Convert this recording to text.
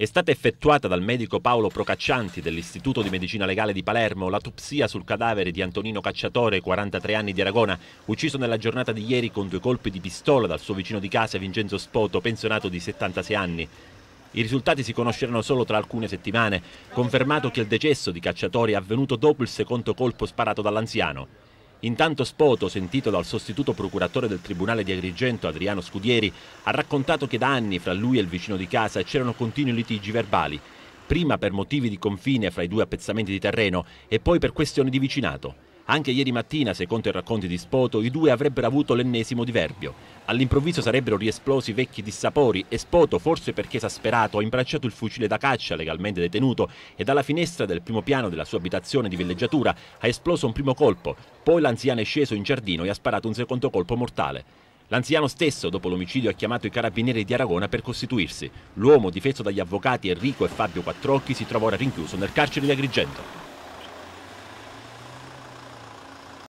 È stata effettuata dal medico Paolo Procaccianti dell'Istituto di Medicina Legale di Palermo l'autopsia sul cadavere di Antonino Cacciatore, 43 anni di Aragona, ucciso nella giornata di ieri con due colpi di pistola dal suo vicino di casa Vincenzo Spoto, pensionato di 76 anni. I risultati si conosceranno solo tra alcune settimane, confermato che il decesso di Cacciatore è avvenuto dopo il secondo colpo sparato dall'anziano. Intanto Spoto, sentito dal sostituto procuratore del Tribunale di Agrigento Adriano Scudieri, ha raccontato che da anni fra lui e il vicino di casa c'erano continui litigi verbali, prima per motivi di confine fra i due appezzamenti di terreno e poi per questioni di vicinato. Anche ieri mattina, secondo i racconti di Spoto, i due avrebbero avuto l'ennesimo diverbio. All'improvviso sarebbero riesplosi vecchi dissapori e Spoto, forse perché esasperato, ha imbracciato il fucile da caccia legalmente detenuto e dalla finestra del primo piano della sua abitazione di villeggiatura ha esploso un primo colpo, poi l'anziano è sceso in giardino e ha sparato un secondo colpo mortale. L'anziano stesso, dopo l'omicidio, ha chiamato i carabinieri di Aragona per costituirsi. L'uomo, difeso dagli avvocati Enrico e Fabio Quattrocchi, si trova ora rinchiuso nel carcere di Agrigento.